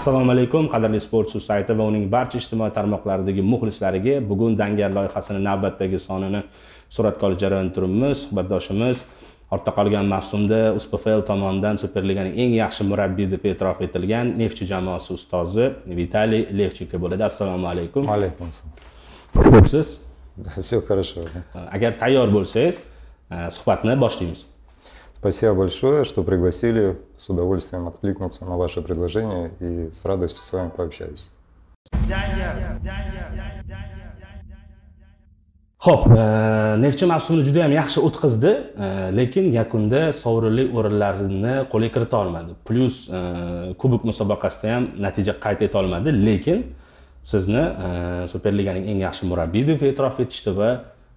assalomu alaykum qadrli sport sayti va uning barcha ijtimoiy tarmoqlaridagi muxlislariga bugun dangar loyihasini navbatdagi sonini suratga olish jarayonida turibmiz suhbatdoshimiz ortda qolgan mavsumda uspfl tomonidan superliganing eng yaxshi murabbiy deb e'tirof etilgan nefchi jamoasi ustozi vitaliy levchika bo'ladi assalomu alaykum alaykum assalom xushsiz все хорошо agar tayyor bo'lsangiz eh, suhbatni boshlaymiz Спасибо большое, что пригласили. С удовольствием откликнуться на ваше предложение и с радостью с вами пообщаюсь. Хоп, neftchi mavsumni juda yam yaxshi o'tkazdi лекин э, yakunda sovrinli o'rinlarni qo'lga kirita olmadi Плюс кубок э, musobaqasida ham natija qayd eta olmadi lekin sizni э, superliganing eng yaxshi murabbiyi deb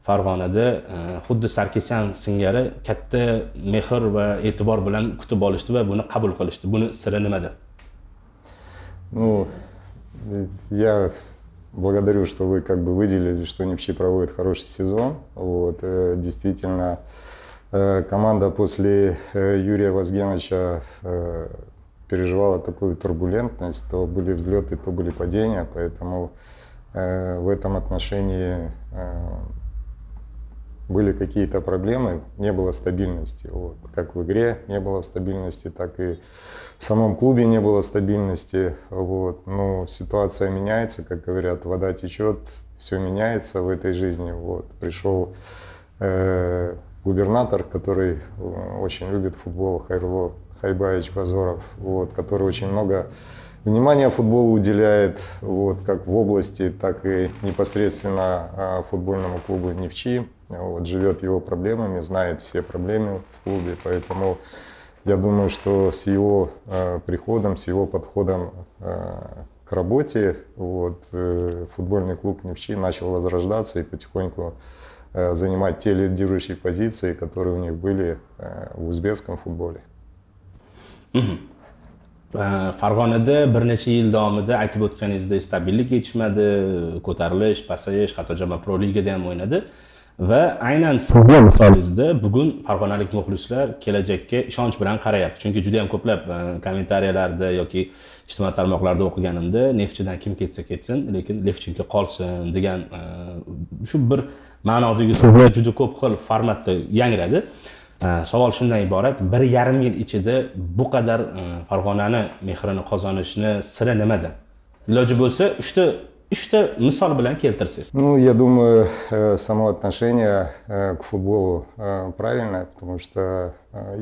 farg'onada e, xuddi sarkisyan singari katta mehr va e'tibor bilan kutib olishdi va buni qabul qilishdi buni siri nimada ну я благодарю что вы как бы выделили что Непчи проводит хороший сезон вот э, действительно э, команда после э, Юрия Вазгеновича переживала такую турбулентность, то были взлеты, то были падения, поэтому в этом отношении были какие-то проблемы, не было стабильности. Вот. Как в игре не было стабильности, так и в самом клубе не было стабильности. Вот. но ситуация меняется, как говорят, вода течет, все меняется в этой жизни. Вот. Пришел э, губернатор, который э, очень любит футбол, Хайрло Хайбаевич Базоров, вот, который очень много внимания футболу уделяет, вот, как в области, так и непосредственно э, футбольному клубу «Нефчи» вот, живет его проблемами, знает все проблемы в клубе, поэтому я думаю, что с его э, приходом, с его подходом э, к работе, вот, э, футбольный клуб Невчи начал возрождаться и потихоньку э, занимать те лидирующие позиции, которые у них были э, в узбекском футболе. farg'onada bir necha yil davomida aytib o'tganingizdek stabillik yetishmadi ko'tarilish pasayish hatto jamoa pro ligada ham o'ynadi va aynan sirli misolingizda bugun farg'onalik muxlislar kelajakka ishonch bilan qarayapti chunki juda yam ko'plab e, kommentariyalarda yoki ijtimoiy tarmoqlarda o'qiganimda neftchidan kim ketsa ketsin lekin levchinka qolsin degan e, shu bir ma'nodagi so'zlar juda ko'p xil formatda yangradi e, savol shundan iborat bir yarim yil ichida bu qadar farg'onani mehrini qozonishni siri nimada iloji bo'lsa uchta uchta misol bilan keltirsangiz ну я думаю э, само отношение э, к футболу э, правильное потому что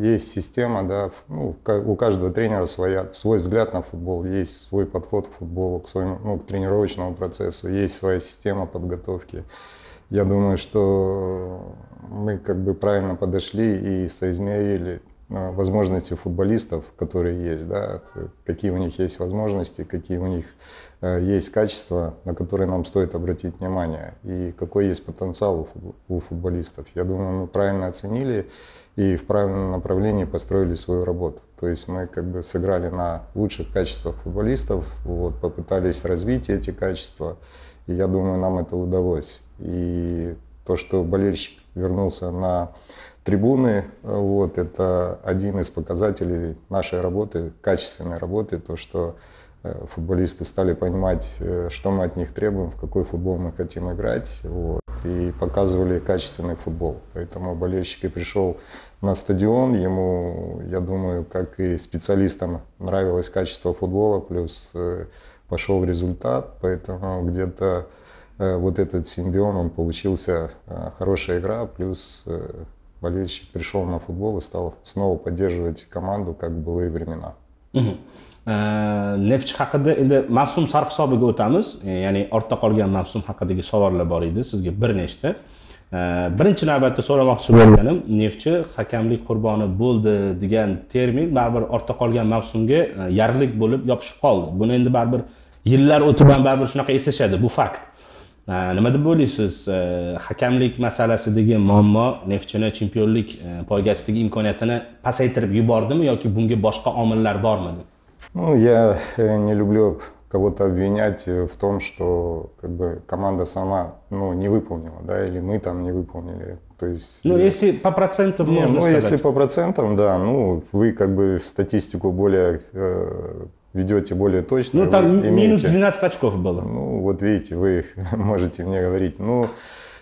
есть система да ну, у каждого тренера своя свой взгляд на футбол есть свой подход к футболу к своему ну, к тренировочному процессу есть своя система подготовки я думаю, что мы как бы правильно подошли и соизмерили Э, возможности футболистов, которые есть, да, э, какие у них есть возможности, какие у них э, есть качества, на которые нам стоит обратить внимание, и какой есть потенциал у футболистов. Я думаю, мы правильно оценили и в правильном направлении построили свою работу. То есть мы как бы сыграли на лучших качествах футболистов, вот, попытались развить эти качества, и я думаю, нам это удалось. И то, что болельщик вернулся на Трибуны э, вот, – это один из показателей нашей работы, качественной работы, то, что э, футболисты стали понимать, э, что мы от них требуем, в какой футбол мы хотим играть, вот, и показывали качественный футбол. Поэтому болельщик и пришел на стадион, ему, я думаю, как и специалистам нравилось качество футбола, плюс пошел результат, поэтому где-то вот этот симбион, он получился хорошая игра, плюс болельщик пришел на футбол и стал снова поддерживать команду, как в былые времена. neftchi haqida endi мавсум sarf hisobiga o'tamiz ya'ni ortda qolgan mavsum haqidagi savollar bor edi sizga bir nechta birinchi navbatda so'ramoqchi bo'lganim neftchi hakamlik qurboni bo'ldi degan termin baribir ortda qolgan mavsumga yarlik bo'lib yopishib qoldi buni endi baribir yillar o'tib ham baribir shunaqa eslashadi bu fakt nima deb o'ylaysiz hakamlik masalasidagi muammo neftchini chempionlik poygasidagi imkoniyatini pasaytirib yubordimi yoki bunga boshqa omillar bormidi ну я э, не люблю кого-то обвинять в том что как бы команда сама ну не выполнила да или мы там не выполнили то есть ну э, если по процентам не, можно ну сказать. если по процентам да ну вы как бы в статистику более э, ведете более точно. Ну, там имеете... минус 12 очков было. Ну, вот видите, вы можете мне говорить. Ну,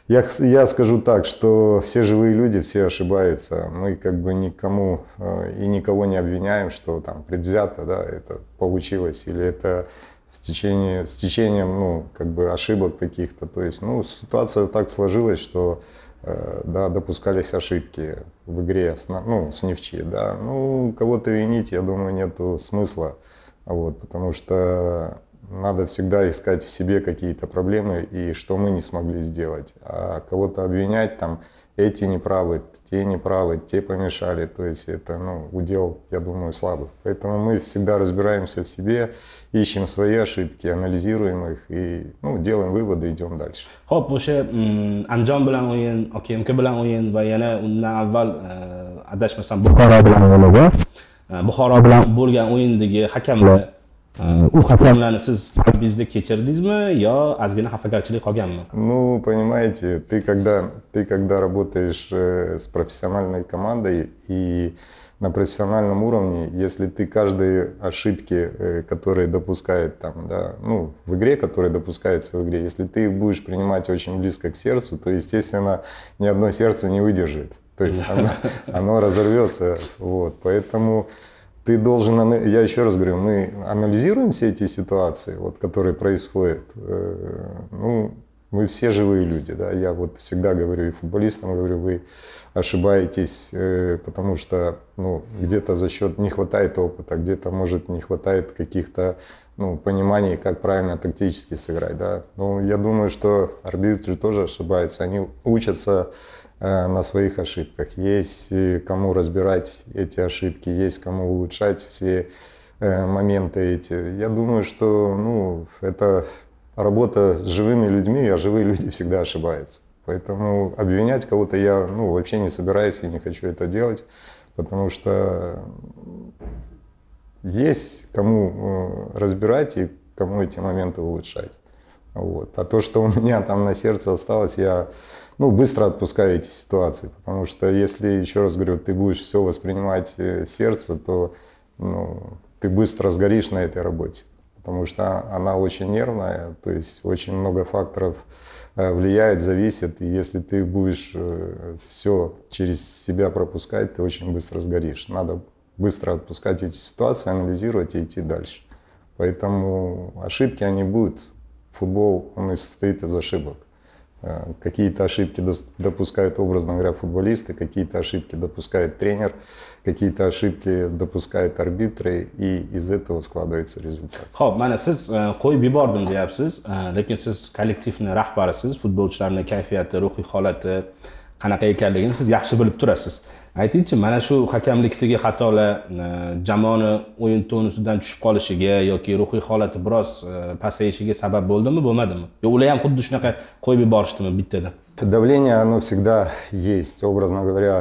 я, я скажу так, что все живые люди, все ошибаются. Мы как бы никому э, и никого не обвиняем, что там предвзято, да, это получилось, или это с, течение, с течением, ну, как бы ошибок каких-то. То есть, ну, ситуация так сложилась, что э, да, допускались ошибки в игре с, ну, с Невчи, да. Ну, кого-то винить, я думаю, нету смысла. А вот, потому что надо всегда искать в себе какие-то проблемы и что мы не смогли сделать. А кого-то обвинять там, эти неправы, те неправы, те помешали. То есть это ну, удел, я думаю, слабых. Поэтому мы всегда разбираемся в себе, ищем свои ошибки, анализируем их и ну, делаем выводы, идем дальше. Хоп, o'sha andijon bilan o'yin okmk bilan o'yin va yana undan avval adashmasam buxoro bilan Э, buxoro bilan bo'lgan o'yindagi hakamlar у э, э, hakamlarni siz qalbingizda kechirdingizmi yo ozgina xafagarchilik qolganmi ну понимаете ты когда ты когда работаешь с профессиональной командой и на профессиональном уровне, если ты каждые ошибки, которые допускает там, да, ну, в игре, которые допускаются в игре, если ты их будешь принимать очень близко к сердцу, то, естественно, ни одно сердце не выдержит. То есть оно, оно разорвется. Вот. Поэтому ты должен, я еще раз говорю, мы анализируем все эти ситуации, вот, которые происходят. Э, ну, мы все живые люди, да, я вот всегда говорю и футболистам говорю, вы ошибаетесь, э, потому что, ну, где-то за счет не хватает опыта, где-то, может, не хватает каких-то, ну, пониманий, как правильно тактически сыграть, да. Ну, я думаю, что арбитры тоже ошибаются, они учатся Э, на своих ошибках. Есть э, кому разбирать эти ошибки, есть кому улучшать все э, моменты эти. Я думаю, что ну, это работа с живыми людьми, а живые люди всегда ошибаются. Поэтому обвинять кого-то я ну, вообще не собираюсь и не хочу это делать, потому что есть кому разбирать и кому эти моменты улучшать. Вот. А то, что у меня там на сердце осталось, я ну, быстро отпускай эти ситуации, потому что если, еще раз говорю, ты будешь все воспринимать э, сердце, то ну, ты быстро сгоришь на этой работе, потому что она очень нервная, то есть очень много факторов э, влияет, зависит, и если ты будешь э, все через себя пропускать, ты очень быстро сгоришь. Надо быстро отпускать эти ситуации, анализировать и идти дальше. Поэтому ошибки, они будут. Футбол, он и состоит из ошибок. Э, какие-то ошибки допускают, образно говоря, футболисты, какие-то ошибки допускает тренер, какие-то ошибки допускают арбитры, и из этого складывается результат. Xo'p, mana siz qo'yib yubordim deyapsiz, lekin siz kollektivni rahbarisiz, futbolchilarning kayfiyati, ruhiy holati, qanaqa ekanligini siz yaxshi bilib turasiz aytingchi mana shu hakamlikdagi xatolar jamoani o'yin tonusidan tushib qolishiga yoki ruhiy holati biroz pasayishiga sabab bo'ldimi bo'lmadimi yo ular ham xuddi shunaqa qo'yib yuborishdimi bittada давление оно всегда есть образно говоря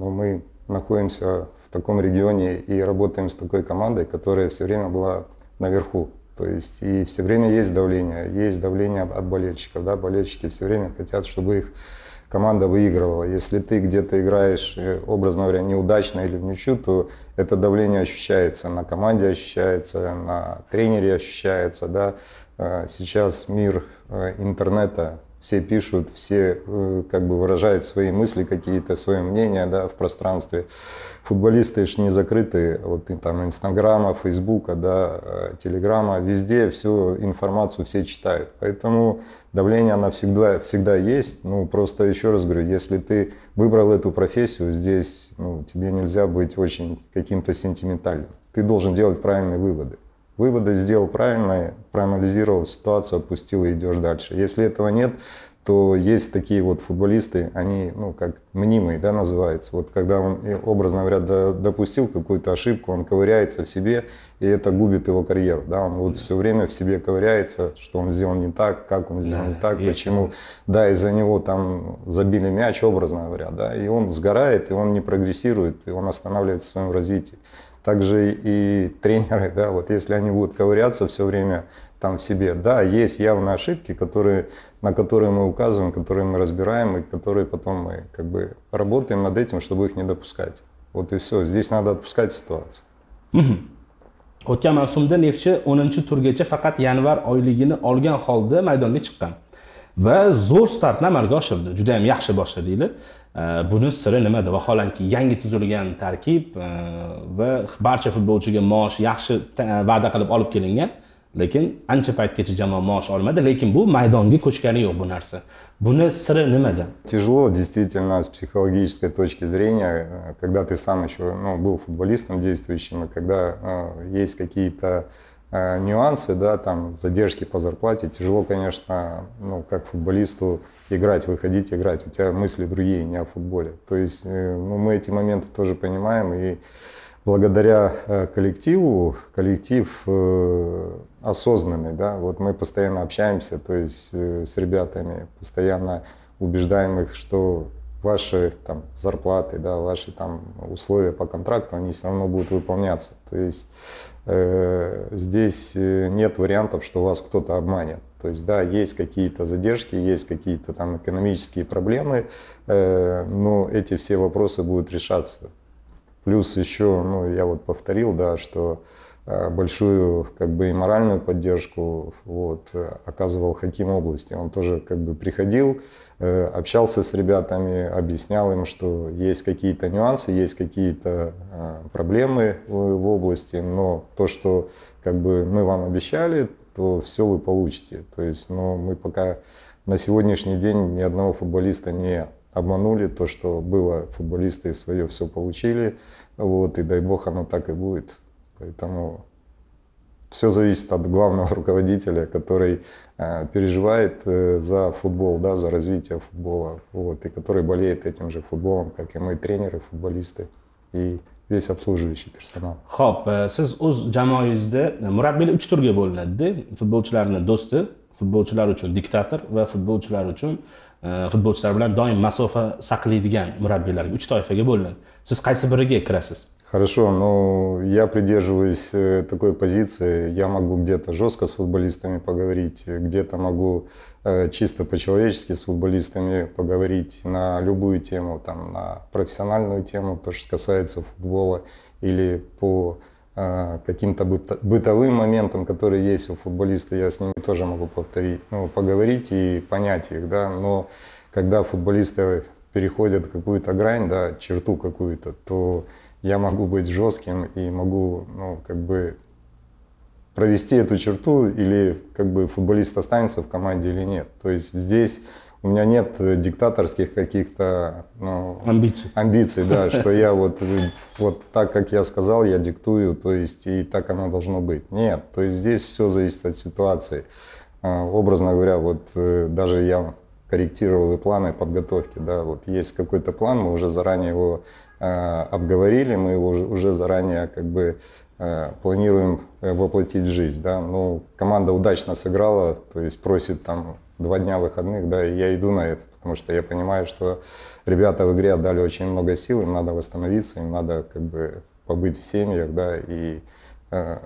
но мы находимся в таком регионе и работаем с такой командой которая все время была наверху то есть и все время есть давление есть давление от болельщиков да болельщики все время хотят чтобы их команда выигрывала. Если ты где-то играешь, э, образно говоря, неудачно или в ничью, то это давление ощущается на команде, ощущается на тренере, ощущается. Да? А, сейчас мир э, интернета, все пишут, все э, как бы выражают свои мысли какие-то, свое мнение да, в пространстве футболисты же не закрыты вот и там Инстаграма, Фейсбука, да, э, Телеграма, везде всю информацию все читают. Поэтому давление она всегда, всегда есть. Ну, просто еще раз говорю, если ты выбрал эту профессию, здесь ну, тебе нельзя быть очень каким-то сентиментальным. Ты должен делать правильные выводы. Выводы сделал правильные, проанализировал ситуацию, отпустил и идешь дальше. Если этого нет, то есть такие вот футболисты, они, ну, как мнимые, да, называется. Вот когда он, э, образно говоря, допустил какую-то ошибку, он ковыряется в себе, и это губит его карьеру, да. Он вот да. все время в себе ковыряется, что он сделал не так, как он сделал да, не так, почему. Это... Да, из-за него там забили мяч, образно говоря, да. И он сгорает, и он не прогрессирует, и он останавливается в своем развитии. Также и тренеры, да, вот если они будут ковыряться все время там в себе, да, есть явные ошибки, которые на которые мы указываем, которые мы разбираем и которые потом мы как бы работаем над этим, чтобы их не допускать. Вот и все. Здесь надо отпускать ситуацию. O'tgan mavsumda Neftchi 10 turgacha faqat yanvar oyligini olgan holda maydonga chiqqan va zo'r startni amalga oshirdi. Juda ham yaxshi boshladinglar. Buni siri nimada? Vaholanki yangi tuzilgan tarkib va barcha futbolchiga maosh yaxshi va'da qilib olib kelingan lekin ancha paytgacha jamoa maosh olmadi lekin bu maydonga ko'chgani yo'q bu narsa buni siri nimada тяжело действительно с психологической точки зрения когда ты сам еще ну, был футболистом действующим и когда э, есть какие-то э, нюансы да там задержки по зарплате тяжело конечно ну как футболисту играть выходить играть у тебя мысли другие не о футболе то есть э, ну, мы эти моменты тоже понимаем и благодаря э, коллективу, коллектив э, осознанный, да, вот мы постоянно общаемся, то есть э, с ребятами, постоянно убеждаем их, что ваши там зарплаты, да, ваши там условия по контракту, они все равно будут выполняться. То есть э, здесь нет вариантов, что вас кто-то обманет. То есть, да, есть какие-то задержки, есть какие-то там экономические проблемы, э, но эти все вопросы будут решаться. Плюс еще, ну, я вот повторил, да, что э, большую как бы и моральную поддержку вот, оказывал Хаким области. Он тоже как бы приходил, э, общался с ребятами, объяснял им, что есть какие-то нюансы, есть какие-то э, проблемы в области, но то, что как бы мы вам обещали, то все вы получите. То есть, но ну, мы пока на сегодняшний день ни одного футболиста не обманули то, что было, футболисты свое все получили, вот, и дай бог оно так и будет. Поэтому все зависит от главного руководителя, который э, переживает э, за футбол, да, за развитие футбола, вот, и который болеет этим же футболом, как и мы, тренеры, футболисты и весь обслуживающий персонал. Хоп, сіз өз jamoangizda murabbiylar uch turga bo'linadida futbolchilarni do'sti, futbolchilar uchun diktator va futbolchilar uchun futbolchilar э, bilan doim masofa saqlaydigan murabbiylarga uch toifaga bo'linadi siz qaysi biriga kirasiz Хорошо, но ну, я придерживаюсь э, такой позиции. Я могу где-то жестко с футболистами поговорить, где-то могу э, чисто по-человечески с футболистами поговорить на любую тему, там, на профессиональную тему, то, что касается футбола, или по а, каким-то бытовым моментам, которые есть у футболиста, я с ними тоже могу повторить, ну, поговорить и понять их, да, но когда футболисты переходят какую-то грань, да, черту какую-то, то я могу быть жестким и могу, ну, как бы провести эту черту или как бы футболист останется в команде или нет. То есть здесь у меня нет э, диктаторских каких-то ну, амбиций. Амбиций, да, что я вот, э, вот так, как я сказал, я диктую, то есть и так оно должно быть. Нет, то есть здесь все зависит от ситуации. А, образно говоря, вот э, даже я корректировал и планы подготовки, да, вот есть какой-то план, мы уже заранее его а, обговорили, мы его уже заранее как бы Э, планируем э, воплотить в жизнь, да, ну, команда удачно сыграла, то есть просит там два дня выходных, да, и я иду на это, потому что я понимаю, что ребята в игре отдали очень много сил, им надо восстановиться, им надо как бы побыть в семьях, да, и э,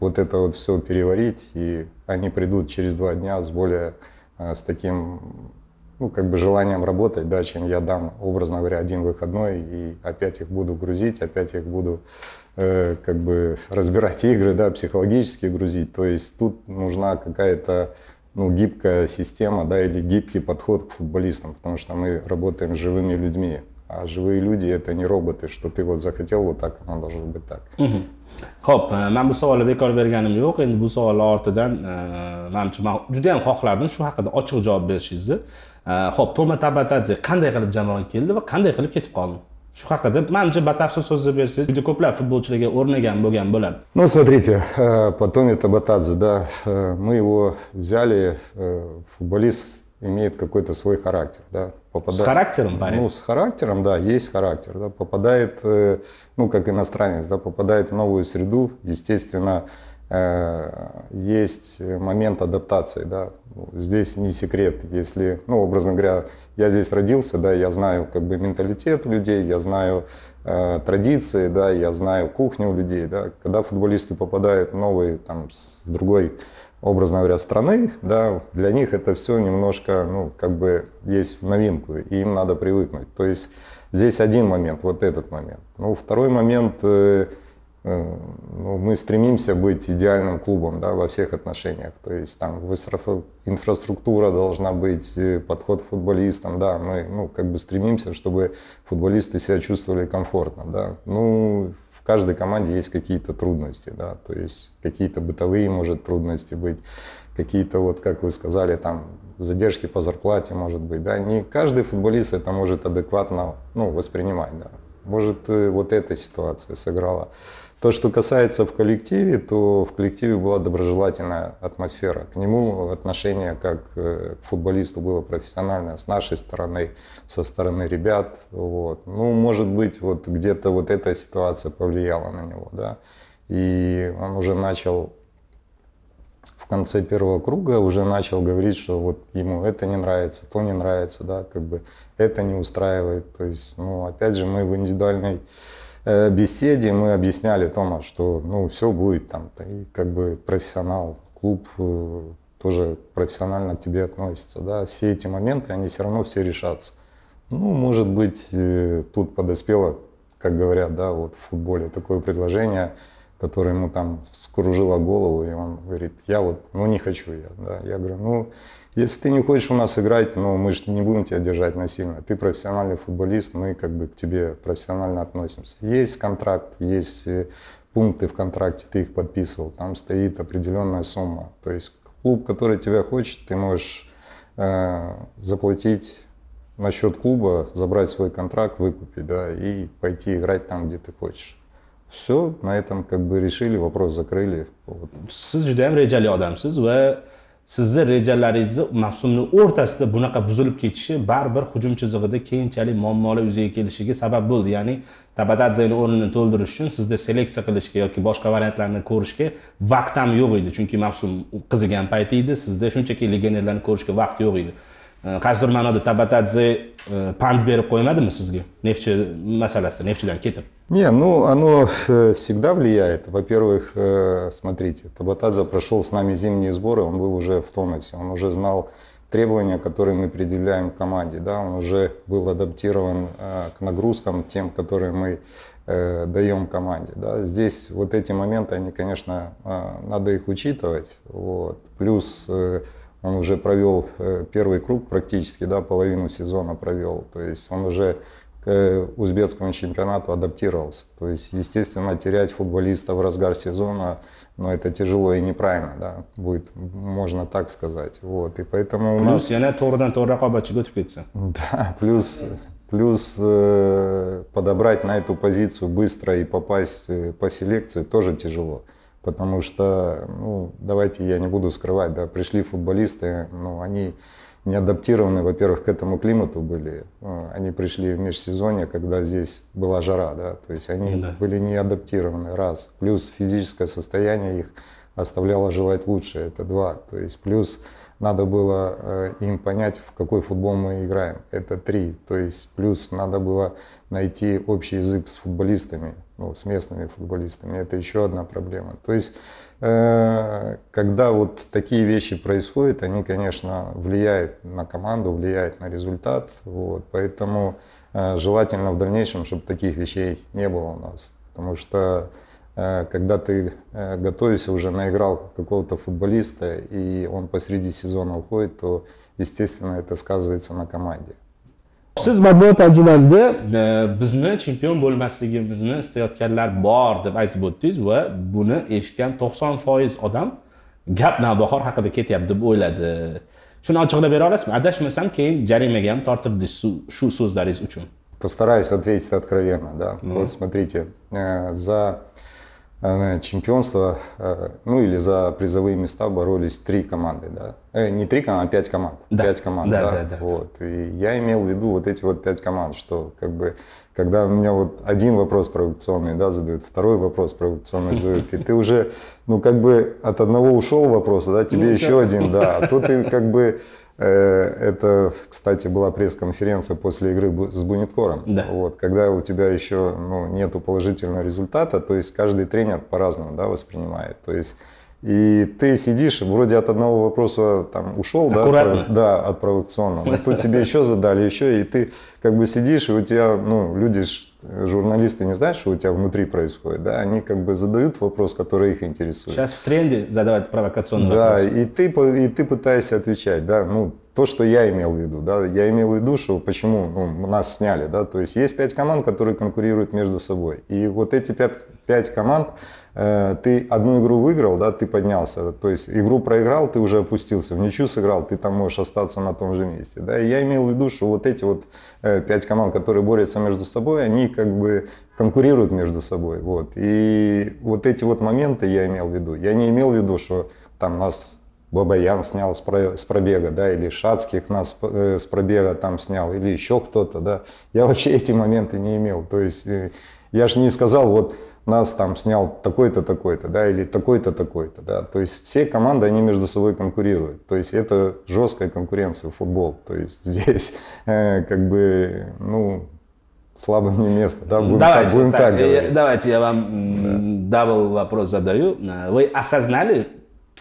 вот это вот все переварить, и они придут через два дня с более, э, с таким, ну, как бы желанием работать, да, чем я дам, образно говоря, один выходной, и опять их буду грузить, опять их буду Э, как бы разбирать игры, да, психологически грузить. То есть тут нужна какая-то ну, гибкая система, да, или гибкий подход к футболистам, потому что мы работаем с живыми людьми. А живые люди это не роботы, что ты вот захотел вот так, оно должно быть так. ho'p man bu savolni bekor berganim yo'q endi bu savollar ortidan manimcha man judayam xohlardim shu haqida ochiq javob berishingizni ho'p toma tabatadze qanday qilib jamoaga keldi va qanday qilib ketib qoldi shu haqida manimcha batafsil so'zlab bersangiz juda ko'plab futbolchilarga o'rnagan bo'lgan bo'lardi ну смотрите э, потом это батадзе да э, мы его взяли э, футболист имеет какой-то свой характер да попадает с характером парень ну с характером да есть характер да попадает ну как иностранец да попадает в новую среду естественно есть момент адаптации да здесь не секрет если ну образно говоря я здесь родился, да, я знаю как бы менталитет людей, я знаю э, традиции, да, я знаю кухню людей, да. Когда футболисты попадают в новые, там, с другой, образно говоря, страны, да, для них это все немножко, ну, как бы есть в новинку, и им надо привыкнуть. То есть здесь один момент, вот этот момент. Ну, второй момент... Э, Э, ну, мы стремимся быть идеальным клубом да, во всех отношениях. То есть там инфраструктура должна быть, э, подход к футболистам. Да, мы ну, как бы стремимся, чтобы футболисты себя чувствовали комфортно. Да. Ну, в каждой команде есть какие-то трудности. Да, то есть какие-то бытовые, может, трудности быть. Какие-то, вот, как вы сказали, там задержки по зарплате, может быть. Да. Не каждый футболист это может адекватно ну, воспринимать. Да. Может, э, вот эта ситуация сыграла то, что касается в коллективе, то в коллективе была доброжелательная атмосфера. К нему отношение как э, к футболисту было профессиональное с нашей стороны, со стороны ребят. Вот. Ну, может быть, вот где-то вот эта ситуация повлияла на него, да. И он уже начал в конце первого круга уже начал говорить, что вот ему это не нравится, то не нравится, да, как бы это не устраивает. То есть, ну, опять же, мы в индивидуальной Э, беседе мы объясняли Тома, что ну все будет там, и как бы профессионал, клуб э, тоже профессионально к тебе относится, да, все эти моменты, они все равно все решатся. Ну, может быть, э, тут подоспело, как говорят, да, вот в футболе такое предложение, которое ему там скружило голову, и он говорит, я вот, ну, не хочу я, да, я говорю, ну, если ты не хочешь у нас играть, ну, мы же не будем тебя держать насильно. Ты профессиональный футболист, мы как бы к тебе профессионально относимся. Есть контракт, есть э, пункты в контракте, ты их подписывал, там стоит определенная сумма. То есть клуб, который тебя хочет, ты можешь э, заплатить на счет клуба, забрать свой контракт, выкупить, да, и пойти играть там, где ты хочешь. Все, на этом как бы решили, вопрос закрыли. Вот. Siz judayam rejali odamsiz va sizni rejalaringizni mavsumni o'rtasida bunaqa buzilib ketishi baribir hujum chizig'ida keyinchalik muammolar yuzaga kelishiga sabab bo'ldi ya'ni tabadadzeni o'rnini to'ldirish uchun sizda seleksiya qilishga yoki boshqa variantlarni ko'rishga vaqt ham yo'q edi chunki mavsum qizigan payti edi sizda shunchaki legionerlarni ko'rishga vaqt yo'q edi qaysidir ma'noda tabatadze pand berib qo'ymadimi sizga neftchi masalasida neftidan ketib не ну оно э, всегда влияет во первых э, смотрите табатадзе прошел с нами зимние сборы он был уже в тонусе он уже знал требования, которые мы предъявляем команде. Да, он уже был адаптирован э, к нагрузкам, тем, которые мы даем команде. Да. Здесь вот эти моменты, они, конечно, надо их учитывать. Вот. Плюс он уже провел э, первый круг практически, да, половину сезона провел. То есть он уже к узбекскому чемпионату адаптировался. То есть, естественно, терять футболиста в разгар сезона, но ну, это тяжело и неправильно, да, будет, можно так сказать. Вот, и поэтому плюс у нас... Плюс, тордан Да, плюс, плюс э, подобрать на эту позицию быстро и попасть э, по селекции тоже тяжело. Потому что, ну, давайте я не буду скрывать, да, пришли футболисты, ну, они не адаптированы, во-первых, к этому климату были. Э, они пришли в межсезонье, когда здесь была жара, да, то есть они ну да. были не адаптированы, раз. Плюс физическое состояние их оставляло желать лучше, это два. То есть плюс надо было э, им понять, в какой футбол мы играем, это три. То есть плюс надо было найти общий язык с футболистами, ну, с местными футболистами. Это еще одна проблема. То есть, э, когда вот такие вещи происходят, они, конечно, влияют на команду, влияют на результат. Вот, поэтому э, желательно в дальнейшем, чтобы таких вещей не было у нас. Потому что э, когда ты готовишься уже, наиграл какого-то футболиста, и он посреди сезона уходит, то, естественно, это сказывается на команде. siz matbuot anjumanida bizni chempion bo'lmasligimizni istayotganlar bor deb aytib o'tdingiz va buni eshitgan to'qson foiz odam gap navbahor haqida ketyapti deb o'yladi shuni ochiqlab bera olasizmi adashmasam keyin jarimaga ham tortildingiz shu so'zlaringiz uchun Постараюсь ответить откровенно, да. Вот смотрите, э, за на э, чемпионство, э, ну или за призовые места боролись три команды, да. Э, не три команды, а пять команд. Да. Пять команд, да, да, да, да. Вот. И я имел в виду вот эти вот пять команд, что как бы, когда у меня вот один вопрос провокационный, да, задают, второй вопрос провокационный задают, и ты уже, ну как бы от одного ушел вопроса, да, тебе ну, еще один, да, а тут ты как бы Э, это, кстати, была пресс-конференция после игры с Бунеткором. Да. Вот, когда у тебя еще ну, нету положительного результата, то есть каждый тренер по-разному да, воспринимает. То есть и ты сидишь, вроде от одного вопроса там ушел, Аккуратно. да, да, от провокационного. Но тут тебе еще задали, еще, и ты как бы сидишь, и у тебя, ну, люди, журналисты не знают, что у тебя внутри происходит, да, они как бы задают вопрос, который их интересует. Сейчас в тренде задавать провокационные да, вопросы. Да, и ты, и ты пытаешься отвечать, да, ну, то, что я имел в виду, да, я имел в виду, что почему ну, нас сняли, да, то есть есть пять команд, которые конкурируют между собой, и вот эти пять, пять команд, Э, ты одну игру выиграл, да, ты поднялся. То есть игру проиграл, ты уже опустился. В ничью сыграл, ты там можешь остаться на том же месте. Да. И я имел в виду, что вот эти вот э, пять команд, которые борются между собой, они как бы конкурируют между собой. Вот. И вот эти вот моменты я имел в виду. Я не имел в виду, что там нас Бабаян снял с пробега, да, или Шацких нас э, с пробега там снял, или еще кто-то, да. Я вообще эти моменты не имел. То есть я же не сказал, вот нас там снял такой-то, такой-то, да, или такой-то, такой-то, да. То есть все команды, они между собой конкурируют. То есть это жесткая конкуренция в футбол. То есть здесь э, как бы, ну, слабым не место, да, будем давайте, так, будем так, так говорить. Давайте я вам да. дабл вопрос задаю. Вы осознали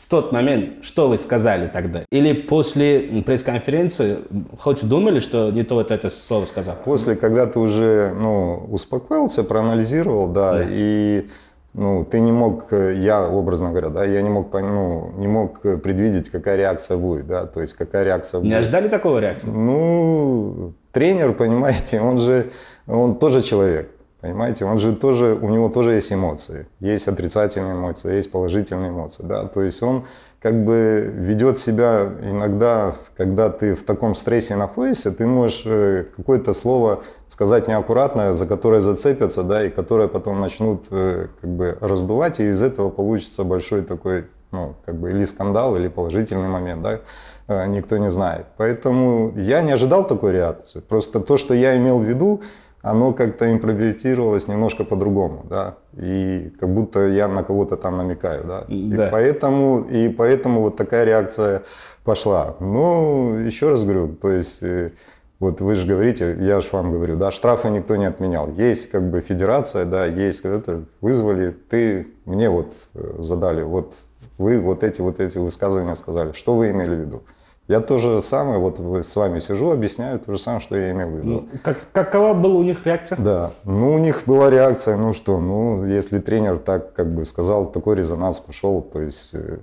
в тот момент, что вы сказали тогда? Или после пресс-конференции хоть думали, что не то вот это слово сказал? После, когда ты уже ну, успокоился, проанализировал, да, да. и ну, ты не мог, я образно говоря, да, я не мог, ну, не мог предвидеть, какая реакция будет, да, то есть какая реакция будет. Не ожидали такого реакции? Ну, тренер, понимаете, он же, он тоже человек. Понимаете, он же тоже, у него тоже есть эмоции. Есть отрицательные эмоции, а есть положительные эмоции. Да? То есть он как бы ведет себя иногда, когда ты в таком стрессе находишься, ты можешь э, какое-то слово сказать неаккуратное, за которое зацепятся, да, и которое потом начнут э, как бы раздувать, и из этого получится большой такой, ну, как бы или скандал, или положительный момент, да, э, никто не знает. Поэтому я не ожидал такой реакции. Просто то, что я имел в виду, оно как-то импровертировалось немножко по-другому, да, и как будто я на кого-то там намекаю, да, да. и поэтому и поэтому вот такая реакция пошла. Ну еще раз говорю, то есть э, вот вы же говорите, я же вам говорю, да, штрафы никто не отменял. Есть как бы федерация, да, есть это, вызвали, ты мне вот э, задали, вот вы вот эти вот эти высказывания сказали. Что вы имели в виду? Я тоже самое, вот с вами сижу, объясняю то же самое, что я имел в виду. Ну, как, какова была у них реакция? Да, ну у них была реакция, ну что, ну если тренер так как бы сказал, такой резонанс пошел, то есть э,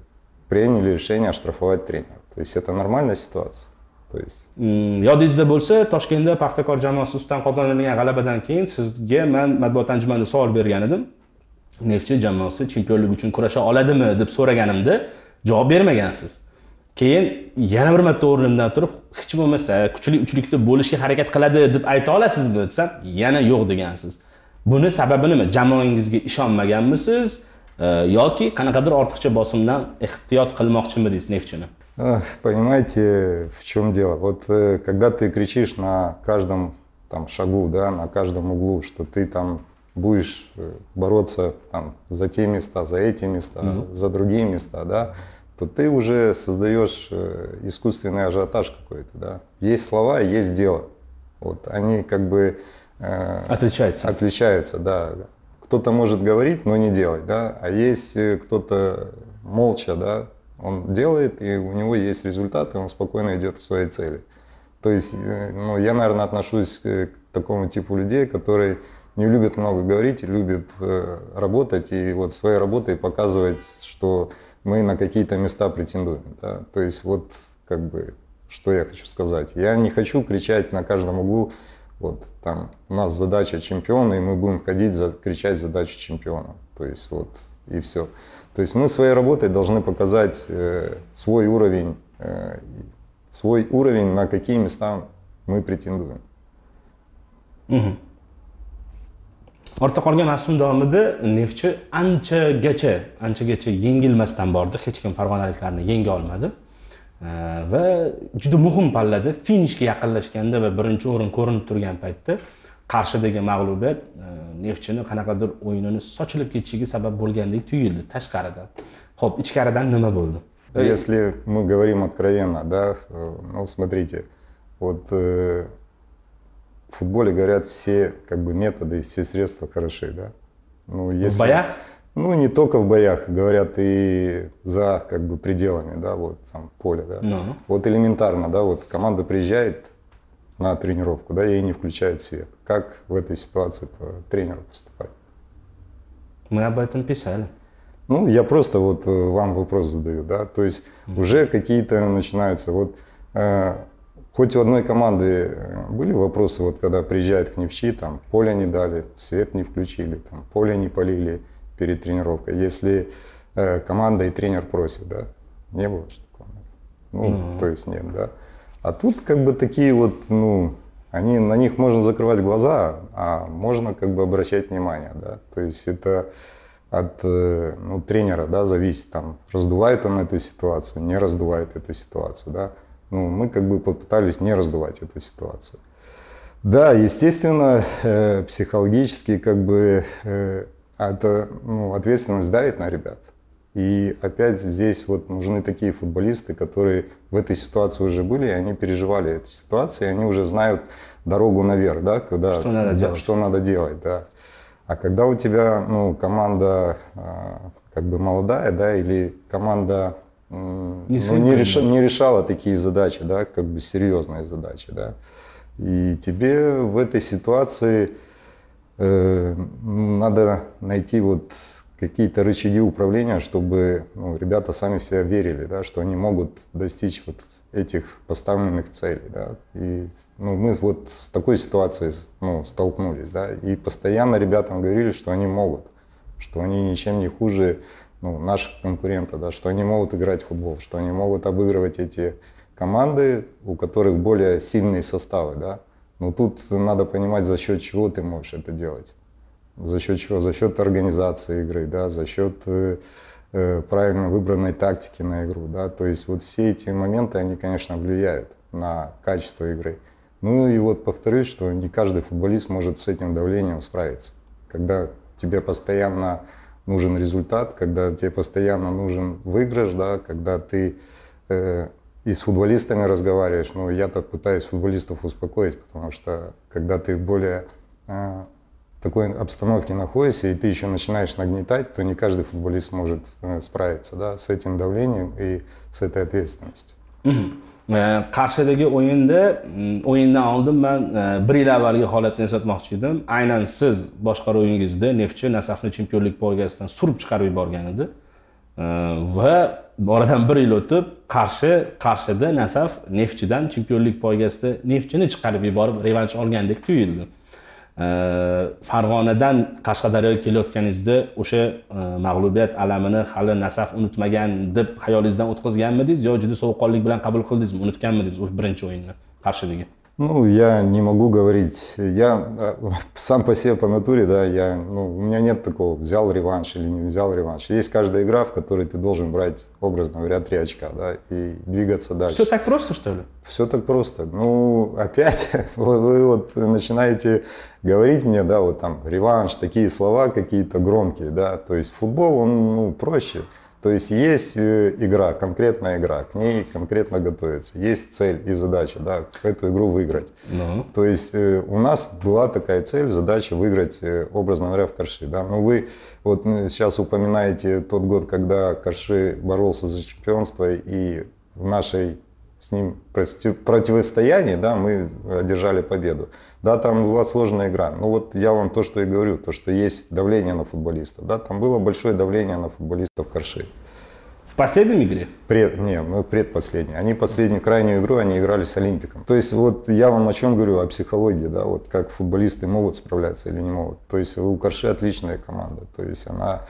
приняли решение оштрафовать тренера. То есть это нормальная ситуация. То есть. yodingizda bo'lsa toshkentda paxtakor jamoasi ustidan qozonilgan g'alabadan keyin sizga man matbuot anjumanida savol bergan edim neftchi jamoasi chempionlik uchun kurasha oladimi deb so'raganimda javob bermagansiz keyin yana bir marta o'rnimdan turib hech bo'lmasa kuchli uchlikda bo'lishga harakat qiladi deb ayta olasizmi desam yana yo'q degansiz buni sababi nima jamoangizga ishonmaganmisiz e, yoki qanaqadir ortiqcha bosimdan ehtiyot qilmoqchimidingiz neftchini ah, понимаете в чем дело вот э, когда ты кричишь на каждом там шагу да на каждом углу что ты там будешь э, бороться там за те места за эти места mm-hmm. за другие места да то ты уже создаешь э, искусственный ажиотаж какой-то, да. Есть слова, есть дело. Вот они как бы... Э, отличаются. Отличаются, да. Кто-то может говорить, но не делать, да. А есть э, кто-то молча, да, он делает, и у него есть результат, и он спокойно идет к своей цели. То есть, э, ну, я, наверное, отношусь к такому типу людей, которые не любят много говорить, любят работать и вот своей работой показывать, что мы на какие-то места претендуем. Да? То есть вот как бы что я хочу сказать. Я не хочу кричать на каждом углу, вот там у нас задача чемпиона, и мы будем ходить за, кричать задачу чемпиона. То есть вот и все. То есть мы своей работой должны показать э, свой уровень, э, свой уровень, на какие места мы претендуем. Угу. ortda qolgan mavsum davomida neftchi anchagacha anchagacha yengilmasdan bordi hech kim farg'onaliklarni yenga olmadi va juda muhim pallada finishga yaqinlashganda va birinchi o'rin ko'rinib turgan paytda qarshidagi mag'lubiyat e, neftchini qanaqadir o'yinini sochilib ketishiga sabab bo'lgandek tuyuldi tashqaridan ho'p ichkaridan nima bo'ldi если мы говорим откровенно да э, ну смотрите вот э, в футболе, говорят, все как бы методы и все средства хороши, да. Ну, если, в боях? Ну, не только в боях, говорят, и за как бы пределами, да, вот там поле, да. Ну. Вот элементарно, да, вот команда приезжает на тренировку, да, ей не включают свет. Как в этой ситуации по тренеру поступать? Мы об этом писали. Ну, я просто вот э, вам вопрос задаю, да, то есть mm-hmm. уже какие-то начинаются, вот э, Хоть у одной команды э, были вопросы, вот когда приезжают к Невчи, там поле не дали, свет не включили, там поле не полили перед тренировкой. Если э, команда и тренер просят, да, не было что такого. Ну, mm-hmm. то есть нет, да. А тут как бы такие вот, ну, они, на них можно закрывать глаза, а можно как бы обращать внимание, да. То есть это от э, ну, тренера, да, зависит там, раздувает он эту ситуацию, не раздувает эту ситуацию, да. Ну, мы как бы попытались не раздувать эту ситуацию. Да, естественно, э, психологически как бы э, это, ну, ответственность давит на ребят. И опять здесь вот нужны такие футболисты, которые в этой ситуации уже были, и они переживали эту ситуацию, и они уже знают дорогу наверх, да, когда, что надо да, делать. Что надо делать да. А когда у тебя ну, команда э, как бы молодая, да, или команда Э, не, ну, не, реш, не решала такие задачи, да, как бы серьезные задачи, да. И тебе в этой ситуации э, надо найти вот какие-то рычаги управления, чтобы ну, ребята сами в себя верили, да, что они могут достичь вот этих поставленных целей. Да. И ну, мы вот с такой ситуацией ну, столкнулись. Да, и постоянно ребятам говорили, что они могут, что они ничем не хуже ну, наших конкурентов, да, что они могут играть в футбол, что они могут обыгрывать эти команды, у которых более сильные составы, да. Но тут надо понимать, за счет чего ты можешь это делать. За счет чего? За счет организации игры, да, за счет э, э правильно выбранной тактики на игру, да. То есть вот все эти моменты, они, конечно, влияют на качество игры. Ну и вот повторюсь, что не каждый футболист может с этим давлением справиться. Когда тебе постоянно нужен результат, когда тебе постоянно нужен выигрыш, да, когда ты э, и с футболистами разговариваешь. Ну, я так пытаюсь футболистов успокоить, потому что когда ты в более э, такой обстановке находишься, и ты еще начинаешь нагнетать, то не каждый футболист может э, справиться да, с этим давлением и с этой ответственностью. qarshidagi o'yinda mm, o'yindan oldin man e, bir yil avvalgi holatni eslatmoqchi edim aynan siz boshqaruvingizda neftchi nasafni chempionlik poygasidan surib chiqarib yuborgan edi e, va oradan bir yil o'tib qarshi qarshida nasaf neftchidan chempionlik poygasida neftchini chiqarib yuborib revansh olgandek tuyuldi Э, farg'onadan qashqadaryoga kelayotganingizda o'sha e, mag'lubiyat alamini hali nasaf unutmagan deb xayolingizdan o'tkazganmidingiz yo juda sovuqqonlik bilan qabul qildingizmi unutganmidingiz birinchi o'yinni qarshidagi Ну, я не могу говорить. Я э, сам по себе по натуре, да, я, ну, у меня нет такого, взял реванш или не взял реванш. Есть каждая игра, в которой ты должен брать, образно говоря, три очка, да, и двигаться дальше. Все так просто, что ли? Все так просто. Ну, опять вы, вы вот начинаете говорить мне, да, вот там реванш, такие слова какие-то громкие, да, то есть футбол, он ну, проще. То есть есть э, игра, конкретная игра, к ней конкретно готовится, есть цель и задача, да, эту игру выиграть. Ну. То есть э, у нас была такая цель, задача выиграть, э, образно говоря, в Корши, да. Но вы вот сейчас упоминаете тот год, когда Корши боролся за чемпионство и в нашей с ним противостояние, да, мы одержали победу. Да, там была сложная игра. Ну вот я вам то, что и говорю, то, что есть давление на футболистов. Да, там было большое давление на футболистов Корши. В последнем игре? Пред, не, мы ну, предпоследней. Они последнюю крайнюю игру они играли с Олимпиком. То есть вот я вам о чем говорю, о психологии, да, вот как футболисты могут справляться или не могут. То есть у Корши отличная команда. То есть она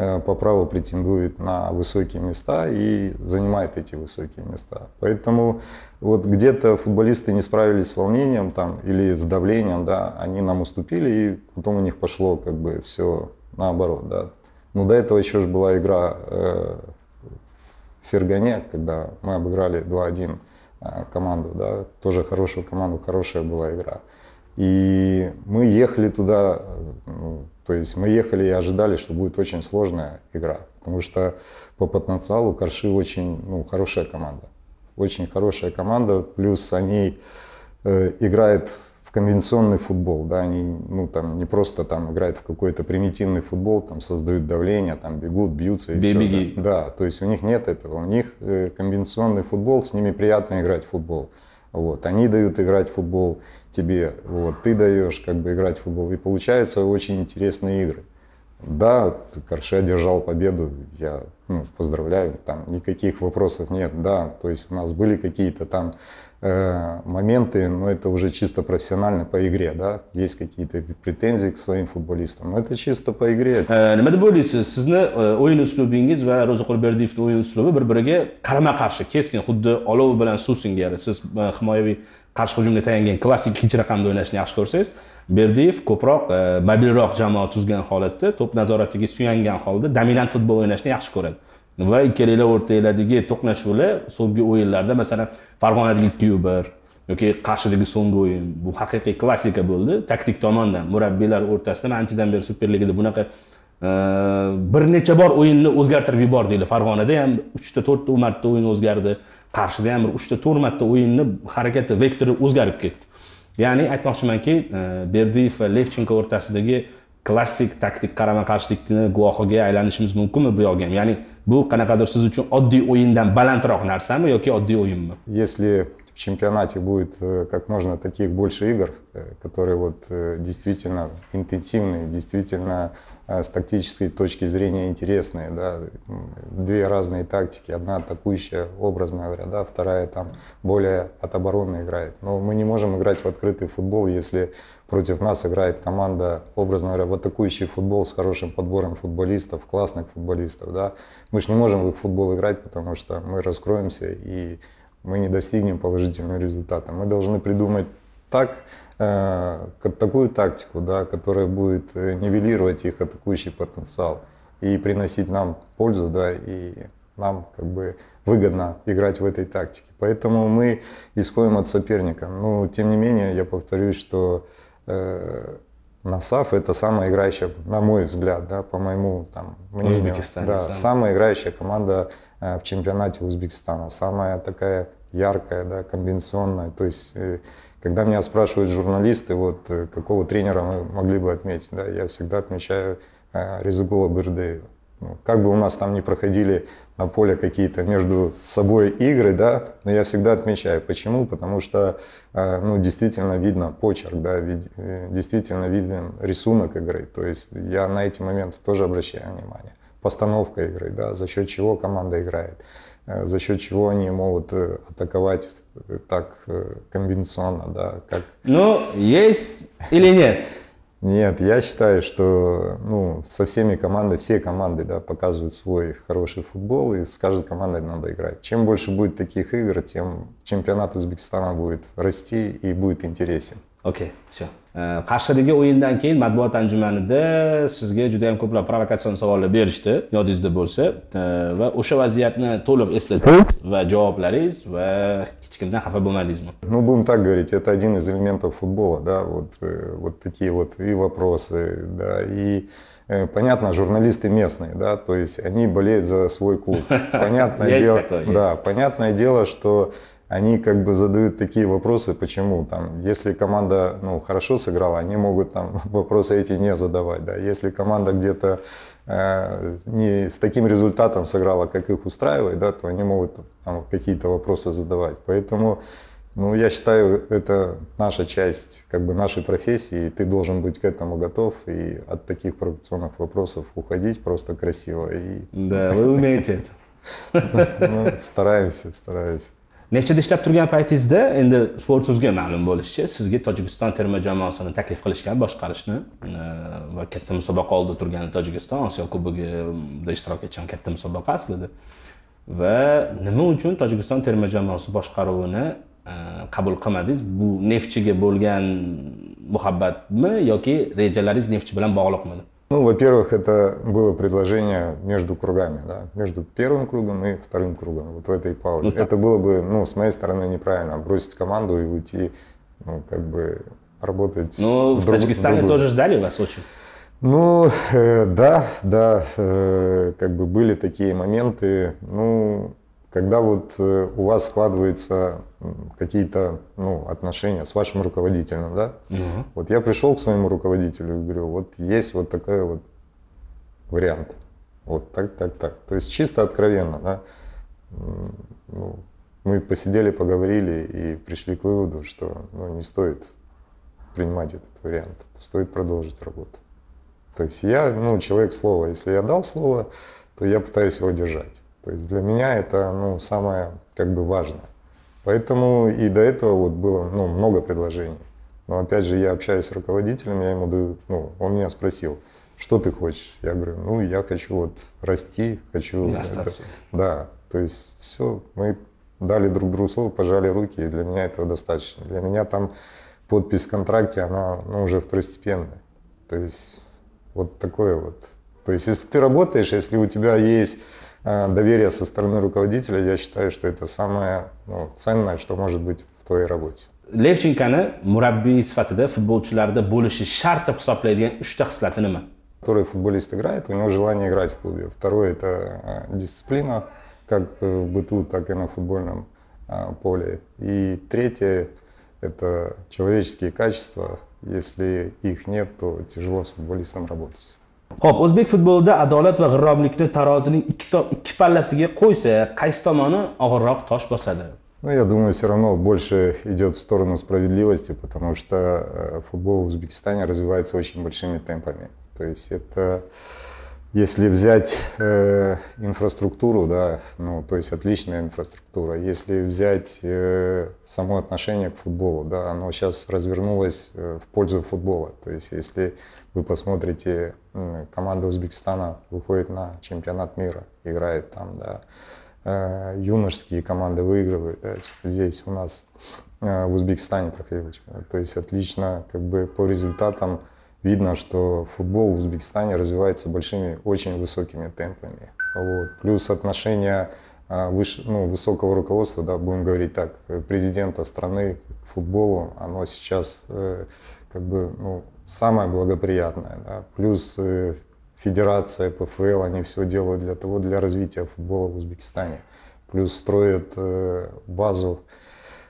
Э, по праву претендует на высокие места и занимает эти высокие места. Поэтому вот где-то футболисты не справились с волнением там, или с давлением, да, они нам уступили, и потом у них пошло как бы все наоборот. Да. Но до этого еще же была игра э, в Фергане, когда мы обыграли 2-1 э, команду, да, тоже хорошую команду, хорошая была игра. И мы ехали туда, ну, то есть мы ехали и ожидали, что будет очень сложная игра, потому что по потенциалу Карши очень ну, хорошая команда. Очень хорошая команда, плюс они э, играют в конвенционный футбол, да, они ну, там, не просто там играют в какой-то примитивный футбол, там создают давление, там бегут, бьются и Бей, все. Беги. Да. да, то есть у них нет этого, у них э, конвенционный футбол, с ними приятно играть в футбол. Вот, они дают играть в футбол, тебе, вот, ты даешь как бы играть в футбол, и получаются очень интересные игры. Да, Корше одержал победу, я ну, поздравляю, там никаких вопросов нет, да, то есть у нас были какие-то там э, моменты, но это уже чисто профессионально по игре, да, есть какие-то претензии к своим футболистам, но это чисто по игре. Nima deb o'ylaysiz, sizni o'yin uslubingiz va Ro'za Qurberdiyevning o'yin uslubi bir-biriga qarama-qarshi, keskin, xuddi olov bilan suv singari. qarshi hujumga tayangan klassik ikkinchi raqamda o'ynashni yaxshi ko'rsangiz berdiyev ko'proq mobilroq e, jamoa tuzgan holatda to'p nazoratiga suyangan holda dominant futbol o'ynashni yaxshi ko'radi va ikkalalar o'rtanglardagi to'qnashuvlar so'nggi o'yinlarda masalan farg'onadagi ikkiyu bir yoki qarshidagi so'nggi o'yin bu haqiqiy klassika bo'ldi taktik tomondan murabbiylar o'rtasida man anchadan beri superligada bunaqa e, bir necha bor o'yinni o'zgartirib yubordinglar farg'onada ham uchta to'rtta marta o'yin o'zgardi qarshida ham bir uchta to'rt marta o'yinni harakati vektori o'zgarib ketdi ya'ni aytmoqchimanki e, berdiyev va levchenko o'rtasidagi klassik taktik qarama qarshilikni guvohiga aylanishimiz mumkinmi bu yoqga ham ya'ni bu qanaqadir siz uchun oddiy o'yindan balandroq narsami yoki oddiy o'yinmi если в чемпионате будет э, как можно таких больше игр э, которые вот э, действительно интенсивные действительно А с тактической точки зрения интересные. Да? Две разные тактики. Одна атакующая, образно говоря, да? вторая там более от обороны играет. Но мы не можем играть в открытый футбол, если против нас играет команда, образно говоря, в атакующий футбол с хорошим подбором футболистов, классных футболистов. Да? Мы же не можем в их футбол играть, потому что мы раскроемся и мы не достигнем положительного результата. Мы должны придумать так, Э, такую тактику, да, которая будет э, нивелировать их атакующий потенциал и приносить нам пользу, да, и нам как бы выгодно играть в этой тактике. Поэтому мы исходим от соперника. Но ну, тем не менее, я повторюсь, что э, Насав это самая играющая, на мой взгляд, да, по моему там, мнению, Узбекистане, да, сам. самая играющая команда э, в чемпионате Узбекистана, самая такая яркая, да, комбинационная. То есть э, когда меня спрашивают журналисты, вот э, какого тренера мы могли бы отметить, да, я всегда отмечаю э, Резугула Бердеева. Ну, как бы у нас там не проходили на поле какие-то между собой игры, да, но я всегда отмечаю. Почему? Потому что, э, ну, действительно видно почерк, да, вид, действительно виден рисунок игры. То есть я на эти моменты тоже обращаю внимание. Постановка игры, да, за счет чего команда играет. Э, за счет чего они могут э, атаковать э, так комбинационно, да, как... Ну, есть или нет? Нет, я считаю, что ну, со всеми командами, все команды да, показывают свой хороший футбол, и с каждой командой надо играть. Чем больше будет таких игр, тем чемпионат Узбекистана будет расти и будет интересен. Окей, okay, все qarshidagi o'yindan keyin matbuot anjumanida sizga juda yam ko'plab provokatsion savollar berishdi yodingizda bo'lsa va o'sha vaziyatni to'liq eslasangiz va javoblaringiz va hech kimdan xafa bo'lmadingizmi ну будем так говорить это один из элементов футбола да вот вот такие вот и вопросы да и понятно, журналисты местные, да, то есть они болеют за свой клуб. Понятное дело, да, понятное дело, что они как бы задают такие вопросы, почему там, если команда ну, хорошо сыграла, они могут там вопросы эти не задавать, да, если команда где-то э, не с таким результатом сыграла, как их устраивает, да, то они могут там какие-то вопросы задавать, поэтому ну, я считаю, это наша часть как бы нашей профессии, ты должен быть к этому готов и от таких провокационных вопросов уходить просто красиво. И... Да, вы умеете это. Ну, стараемся, стараемся. nechtada ishlab turgan paytingizda endi sport so'zga ma'lum bo'lishicha sizga tojikiston terma jamoasini taklif qilishgan boshqarishni va katta musobaqa oldida turgan tojikiston osiyo kubogida ishtirok etgan katta musobaqa aslida va nima uchun tojikiston terma jamoasi boshqaruvini qabul qilmadingiz bu neftchiga bo'lgan muhabbatmi yoki rejalaringiz neftchi bilan bog'liqmidi Ну, во-первых, это было предложение между кругами, да, между первым кругом и вторым кругом, вот в этой паузе. Ну, это было бы, ну, с моей стороны, неправильно, бросить команду и уйти, ну, как бы работать. Ну, друг, в Таджикистане другую. тоже ждали вас очень. Ну, э, да, да, э, как бы были такие моменты. Ну, когда вот э, у вас складывается какие-то ну, отношения с вашим руководителем, да? Угу. Вот я пришел к своему руководителю и говорю, вот есть вот такой вот вариант. Вот так, так, так. То есть чисто откровенно, да? Ну, мы посидели, поговорили и пришли к выводу, что ну, не стоит принимать этот вариант, стоит продолжить работу. То есть я, ну, человек слова, если я дал слово, то я пытаюсь его держать. То есть для меня это, ну, самое как бы важное. Поэтому и до этого вот было ну, много предложений. Но опять же, я общаюсь с руководителем, я ему даю, ну, он меня спросил, что ты хочешь? Я говорю, ну, я хочу вот расти, хочу... И остаться. Это, да, то есть все, мы дали друг другу слово, пожали руки, и для меня этого достаточно. Для меня там подпись в контракте, она ну, уже второстепенная. То есть вот такое вот. То есть если ты работаешь, если у тебя есть Э, доверие со стороны руководителя, я считаю, что это самое ну, ценное, что может быть в твоей работе. Левченко murabbiy sifatida futbolchilarda bo'lishi shart deb hisoblaydigan uchta который футболист играет, у него желание играть в клубе. Второе – это э, дисциплина, как в быту, так и на футбольном э, поле. И третье – это человеческие качества. Если их нет, то тяжело с футболистом работать ho'p o'zbek futbolida adolat va g'irromlikni tarozining ikki pallasiga qo'ysa qaysi tomoni og'irroq tosh bosadi Ну, я думаю, все равно больше идет в сторону справедливости, потому что э, футбол в Узбекистане развивается очень большими темпами. То есть это, если взять э, инфраструктуру, да, ну, то есть отличная инфраструктура, если взять э, само отношение к футболу, да, оно сейчас развернулось э, в пользу футбола. То есть если вы посмотрите команда Узбекистана выходит на чемпионат мира, играет там, да. Э, юношеские команды выигрывают. Да. Типа здесь у нас э, в Узбекистане проходил чемпионат. То есть отлично, как бы по результатам видно, что футбол в Узбекистане развивается большими, очень высокими темпами. Вот. Плюс отношение э, выше, ну, высокого руководства, да, будем говорить так, президента страны к футболу, оно сейчас как бы ну, самое благоприятное. Да. Плюс э, федерация, ПФЛ, они все делают для того, для развития футбола в Узбекистане. Плюс строят э, базу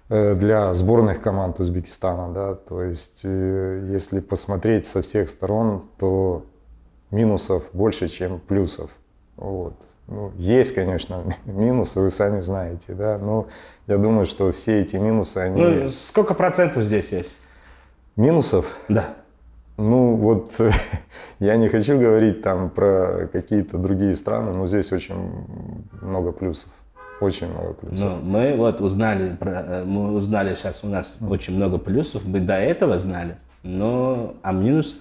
э, для сборных команд Узбекистана. Да. То есть, если посмотреть со всех сторон, то минусов больше, чем плюсов. Вот. Ну, есть, конечно, минусы, вы сами знаете, да, но я думаю, что все эти минусы, они... Ну, сколько процентов здесь есть? Минусов? Да. Ну вот я не хочу говорить там про какие-то другие страны, но здесь очень много плюсов. Очень много плюсов. Ну, мы вот узнали, про, э, мы узнали сейчас у нас очень много плюсов, мы до этого знали, но а минус?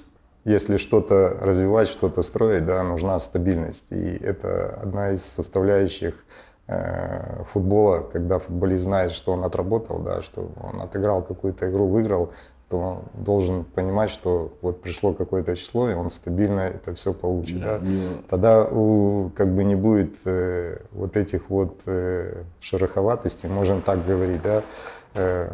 Если что-то развивать, что-то строить, да, нужна стабильность. И это одна из составляющих э, футбола, когда футболист знает, что он отработал, да, что он отыграл какую-то игру, выиграл, то должен понимать, что вот пришло какое-то число, и он стабильно это все получит. Да. Да? Ну, Тогда у, как бы не будет э, вот этих вот э, шероховатостей, можем так говорить, да, э,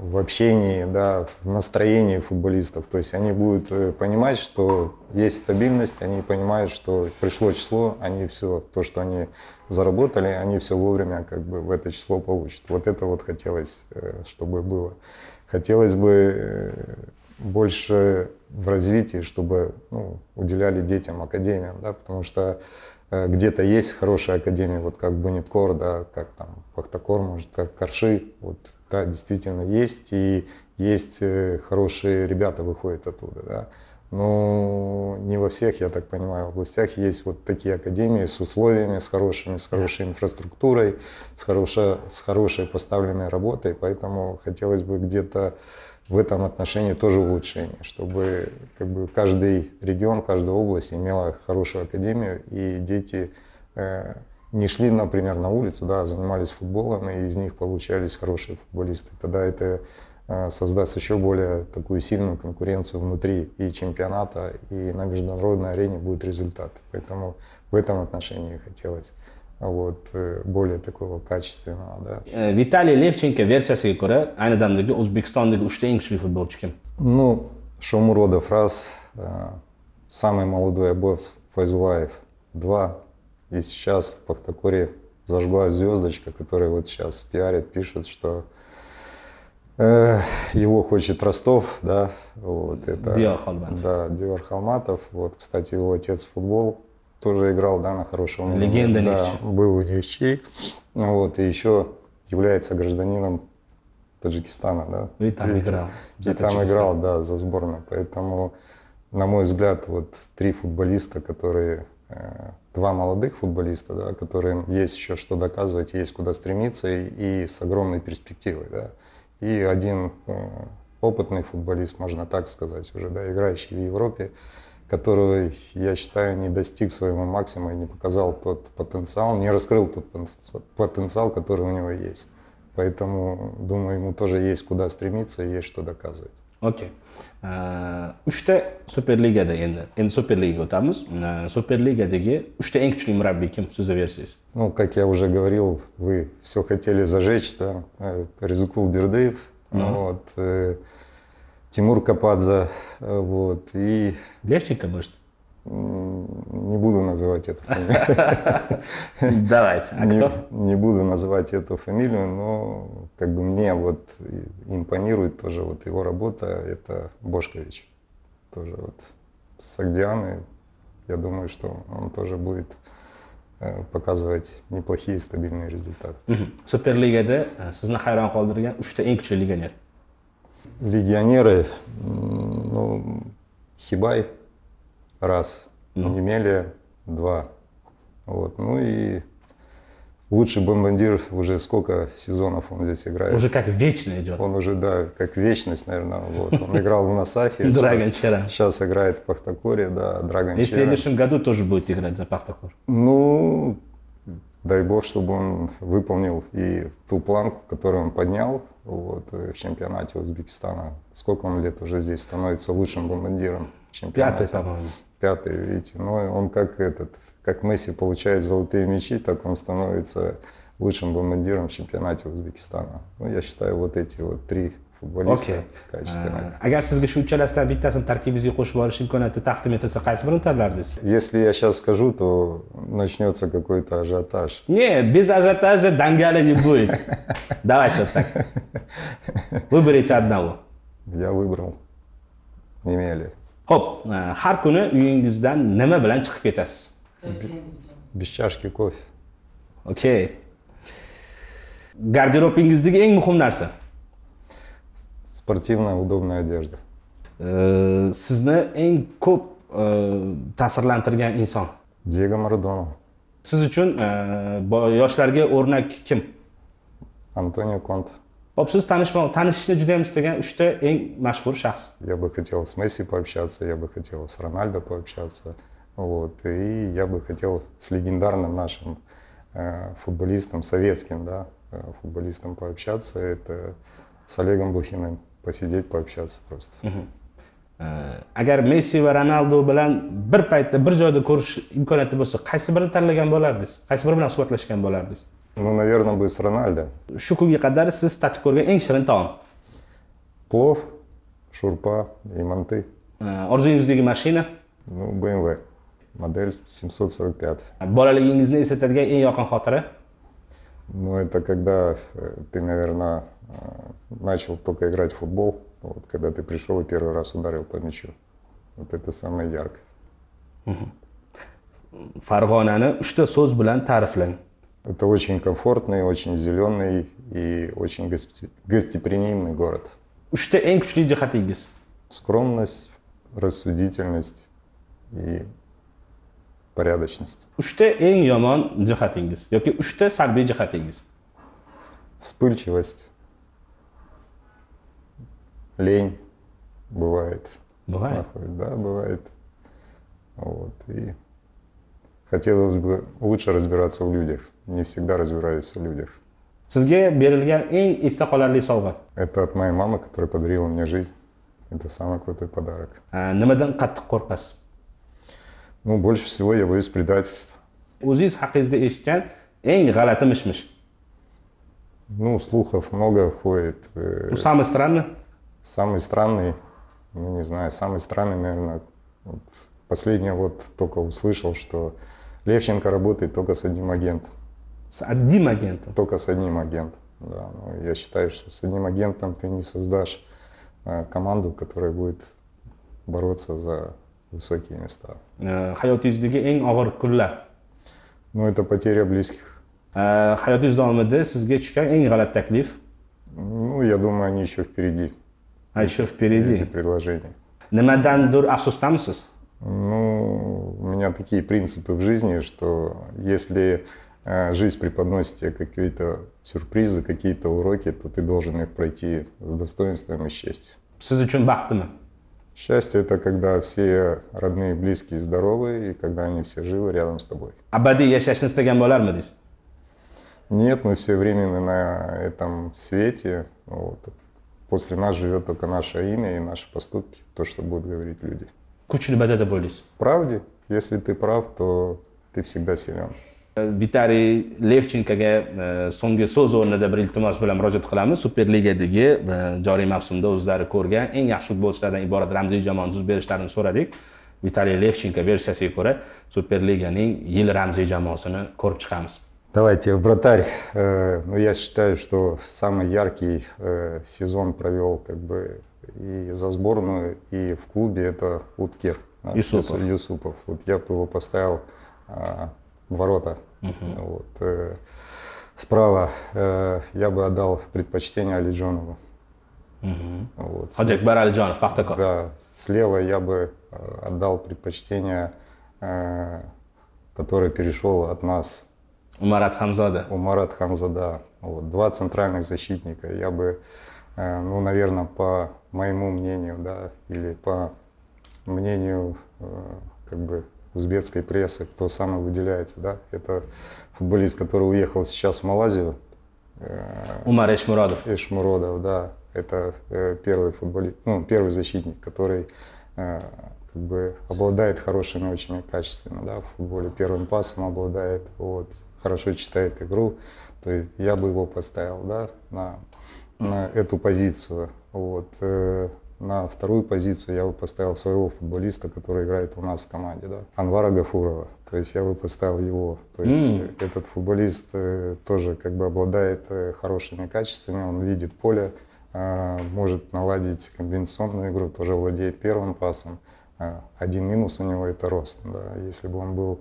в общении, да, в настроении футболистов. То есть они будут э, понимать, что есть стабильность, они понимают, что пришло число, они все, то, что они заработали, они все вовремя как бы в это число получат. Вот это вот хотелось, э, чтобы было. Хотелось бы э, больше в развитии, чтобы ну, уделяли детям, академиям, да, потому что э, где-то есть хорошая академия, вот как Буниткор, да, как там Пахтакор, может, как Корши, вот, да, действительно есть, и есть э, хорошие ребята выходят оттуда, да но не во всех, я так понимаю, областях есть вот такие академии с условиями, с хорошими, с хорошей инфраструктурой, с хорошей, с хорошей поставленной работой, поэтому хотелось бы где-то в этом отношении тоже улучшение, чтобы как бы, каждый регион, каждая область имела хорошую академию, и дети э, не шли, например, на улицу, да, а занимались футболом, и из них получались хорошие футболисты. Тогда это а, создаст еще более такую сильную конкуренцию внутри и чемпионата, и на международной арене будет результат. Поэтому в этом отношении хотелось вот, э, более такого качественного. Да. Э, Виталий Левченко версия ko'ra ayni damdagi O'zbekistondagi 3ta eng kuchli Ну, Шомуродов раз, э, самый молодой обовец Файзулаев два, и сейчас в Пахтакоре зажглась звездочка, которая вот сейчас пиарит, пишет, что Э, его хочет Ростов, да, вот это. Диар Халматов. Да, Диар Вот, кстати, его отец в футбол тоже играл, да, на хорошем уровне. Легенда да, был у Невчи. Вот, и еще является гражданином Таджикистана, да. и там и, играл. И там играл, да, за сборную. Поэтому, на мой взгляд, вот три футболиста, которые э, два молодых футболиста, да, которым есть еще что доказывать, есть куда стремиться и, и с огромной перспективой. Да и один э, опытный футболист, можно так сказать, уже да, играющий в Европе, который, я считаю, не достиг своего максимума и не показал тот потенциал, не раскрыл тот потенциал, который у него есть. Поэтому, думаю, ему тоже есть куда стремиться и есть что доказывать. Окей. Okay uchta superligada endi endi superligaga o'tamiz superligadagi uchta eng kuchli murabbiy kim so'zaversangiz ну как я уже говорил вы все хотели зажечь да резыкул бердыев mm-hmm. вот Тимур Кападзе, вот, и... Левченко, может? Не буду называть эту фамилию. Давайте. А кто? Не буду называть эту фамилию, но как бы мне вот импонирует тоже вот его работа. Это Бошкович. Тоже вот с Агдианой. Я думаю, что он тоже будет э, показывать неплохие стабильные результаты. Superligada sizni hayron qoldirgan 3 ta eng kuchli legioner. Legionerы, ну, Хибай, раз, ну. немели два. Вот. Ну и лучший бомбандир уже сколько сезонов он здесь играет. Уже как вечно идет. Он уже, да, как вечность, наверное. Вот. Он играл в Насафе. Драгончера. Сейчас играет в Пахтакоре, да, Драгончера. И в следующем году тоже будет играть за Пахтакор. Ну, дай бог, чтобы он выполнил и ту планку, которую он поднял вот, э, в чемпионате Узбекистана. Сколько он лет уже здесь становится лучшим бомбандиром в чемпионате? Пятый, по-моему пятый, видите, но ну, он как этот, как Месси получает золотые мячи, так он становится лучшим бомбардиром в чемпионате Узбекистана. Ну, я считаю, вот эти вот три футболиста okay. качественные. А, агар сизге shu uchalasidan bittasini tarkibingizga qo'shib olish imkoniyati taqdim etilsa, qaysi birini tanlardingiz? Если я сейчас скажу, то начнется какой-то ажиотаж. Не, без ажиотажа дангали не будет. Давайте вот так. Выберите одного. Я выбрал. Немели. ho'p e, har kuni uyingizdan nima bilan chiqib ketasiz без чашки кофе окей garderobingizdagi eng muhim narsa спортивная удобная одежда sizni eng ko'p e, ta'sirlantirgan inson diego maradona siz uchun e, yoshlarga o'rnak kim antonio konte Попсuz tanishmoq, tanishishni juda ham istagan 3 ta eng mashhur shaxs. Я бы хотел с Месси пообщаться, я бы хотел с Рональдо пообщаться. Вот. И я бы хотел с легендарным нашим э, футболистом, советским, да, э, футболистом пообщаться. Это с Олегом Блохиным посидеть, пообщаться просто. Угу. agar messi va ronaldu bilan bir paytda bir joyda ko'rish imkoniyati bo'lsa qaysi birini tanlagan bo'lardingiz qaysi biri bilan suhbatlashgan bo'lardingiz Ну, наверное, бы с Ronaldo. Shu kunga qadar siz tatib ko'rgan eng shirin taom? Плов, шурпа и манты. Orzuyingizdagi mashina? Ну, BMW. Модель 745. Bolaligingizni eslatadigan eng yoqin xotira? Ну, это когда ты, наверное, начал только играть в футбол, вот, когда ты пришел и первый раз ударил по мячу. Вот это самое яркое. Farg'onani uchta so'z bilan ta'riflang это очень комфортный, очень зеленый и очень гостеприимный город. что эң күчлі жахатыңыз? Скромность, рассудительность и порядочность. что эң яман жахатыңыз? Яки үште сарби жахатыңыз? Вспыльчивость. Лень. Бывает. Бывает? Находит. Да, бывает. Вот. И хотелось бы лучше разбираться в людях не всегда разбираюсь в людях. Сізге берілген ең есте қаларлы сауға? Это от моей мамы, которая подарила мне жизнь. Это самый крутой подарок. Немеден қаттық қорқасыз? Ну, больше всего я боюсь предательства. Өзіңіз хақыңызды естіген ең ғалаты міш Ну, слухов много ходит. Э, ну, самый странный? Самый странный, ну, не знаю, самый странный, наверное, вот последнее вот только услышал, что Левченко работает только с одним агентом. С одним агентом? Только с одним агентом, да. Ну, я считаю, что с одним агентом ты не создашь э, команду, которая будет бороться за высокие места. Hayotingizdagi eng og'ir kunlar? Ну, это потеря близких. Hayotingiz davomida sizga tushgan eng g'alati taklif? Ну, я думаю, они еще впереди. А еще впереди? Эти предложения. Nimadandir afsusdamisiz? Ну, у меня такие принципы в жизни, что если Э, жизнь преподносит тебе какие-то сюрпризы, какие-то уроки, то ты должен их пройти с достоинством и счастьем. Сіз үшін Счастье — это когда все родные, близкие здоровы, и когда они все живы рядом с тобой. Абади яшашны истеген болар мы дейсің? Нет, мы все временно на этом свете. Вот. После нас живет только наше имя и наши поступки, то, что будут говорить люди. Куча любят это болезнь. Правде, если ты прав, то ты всегда силен vitariy levchenkoga so'nggi so'z o'rnida bir iltimos bilan murojaat qilamiz superligadagi joriy mavsumda o'zlari ko'rgan eng yaxshi futbolchilardan iborat ramziy jamoani tuzib berishlarini so'radik vitaliy levchenko versiyasiga ko'ra superliganing yil ramziy jamoasini ko'rib chiqamiz Давайте, вратарь. Ну, я считаю, что самый яркий сезон провел как бы и за сборную, и в клубе это Уткир. Юсупов. Юсупов. Вот я бы его поставил в ворота Угу. Вот, э, справа э, я бы отдал предпочтение Алиджонову. Угу. Вот, Ходжик Бар Пахтако. Да, слева я бы э, отдал предпочтение, э, который перешел от нас. Умарат Хамзада. Умарат Хамзада. Вот, два центральных защитника. Я бы, э, ну, наверное, по моему мнению, да, или по мнению э, как бы узбекской прессы, кто самый выделяется, да, это футболист, который уехал сейчас в Малайзию. Э, Умар Эшмуродов. Эшмуродов, да, это э, первый футболист, ну, первый защитник, который э, как бы обладает хорошими очень качествами, да, в футболе первым пасом обладает, вот, хорошо читает игру, то есть я бы его поставил, да, на, на эту позицию, вот. На вторую позицию я бы поставил своего футболиста, который играет у нас в команде, да, Анвара Гафурова. То есть я бы поставил его. То есть mm. этот футболист э, тоже как бы обладает э, хорошими качествами, он видит поле, может наладить комбинационную игру, тоже владеет первым пасом. Один минус у него это рост. Да. Если бы он был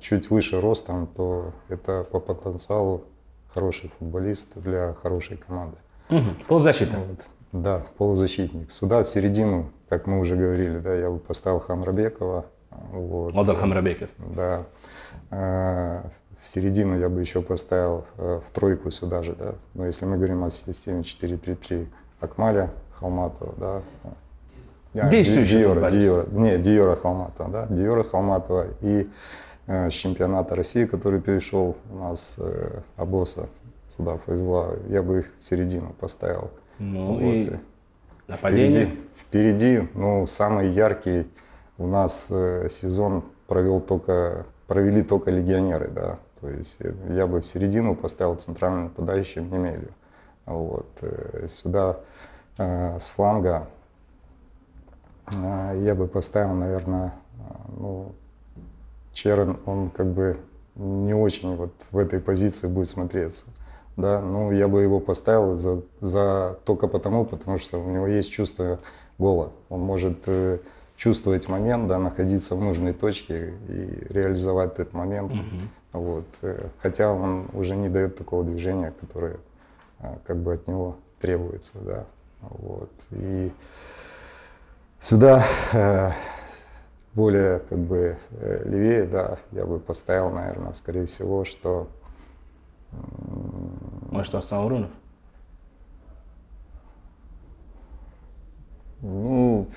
чуть выше ростом, то это по потенциалу хороший футболист для хорошей команды. Угу. Полузащита. Вот. Да, полузащитник. Сюда, в середину, как мы уже говорили, да, я бы поставил Хамрабекова. Вот. Мадал Хамрабеков. Да. Э, в середину я бы еще поставил э, в тройку сюда же, да. Но если мы говорим о системе 4-3-3 Акмаля Халматова, да. А, Действующий Диора, Диора, не, Диора Халматова, да, Диора Халматова и э, с чемпионата России, который перешел у нас Абоса сюда, Фейзла, я бы их в середину поставил. Ну вот. и нападение. Впереди, впереди, ну, самый яркий у нас э, сезон провел только, провели только легионеры, да. То есть э, я бы в середину поставил центральным нападающим Немелью. Вот. Э, сюда э, с фланга э, я бы поставил, наверное, э, ну, Черен, он как бы не очень вот в этой позиции будет смотреться да, ну я бы его поставил за, за только потому, потому что у него есть чувство гола. Он может э, чувствовать момент, да, находиться в нужной точке и реализовать этот момент. Угу. Вот. Э, хотя он уже не дает такого движения, которое э, как бы от него требуется, да. Вот. И сюда э, более как бы э, левее, да, я бы поставил, наверное, скорее всего, что может, Аслан Урунов? Ну,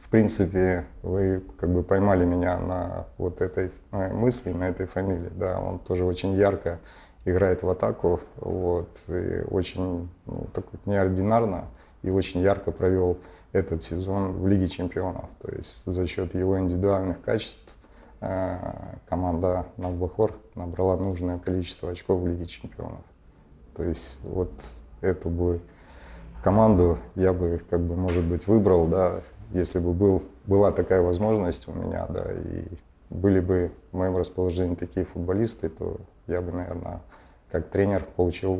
в принципе, вы как бы поймали меня на вот этой мысли, на этой фамилии. Да, он тоже очень ярко играет в атаку, вот, и очень ну, так вот неординарно и очень ярко провел этот сезон в Лиге чемпионов. То есть за счет его индивидуальных качеств Э, команда Навбахор набрала нужное количество очков в Лиге Чемпионов. То есть вот эту бы команду я бы, как бы, может быть, выбрал, да, если бы был, была такая возможность у меня, да, и были бы в моем расположении такие футболисты, то я бы, наверное, как тренер получил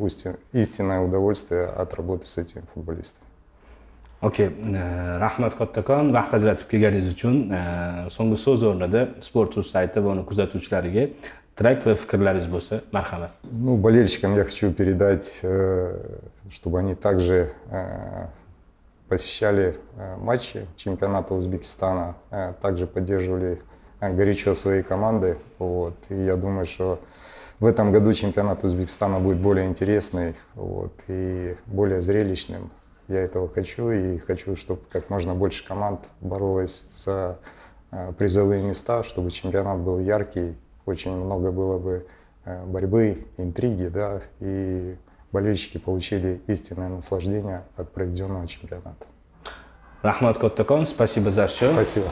истинное удовольствие от работы с этими футболистами okay e, rahmat kattakon vaqt ajratib kelganingiz uchun e, so'nggi so'z o'rnida sport uz sayti va uni kuzatuvchilariga трек va fikrlaringiz болса, marhamat ну болельщикам я хочу передать э, чтобы они также э, посещали э, матчи чемпионата Узбекистана, также поддерживали горячо свои команды. Вот. И я думаю, что в этом году чемпионат Узбекистана будет более интересный вот, и более зрелищным. Я этого хочу и хочу, чтобы как можно больше команд боролось за э, призовые места, чтобы чемпионат был яркий, очень много было бы э, борьбы, интриги, да, и болельщики получили истинное наслаждение от проведенного чемпионата. Рахмат Коттакон, спасибо за все. Спасибо.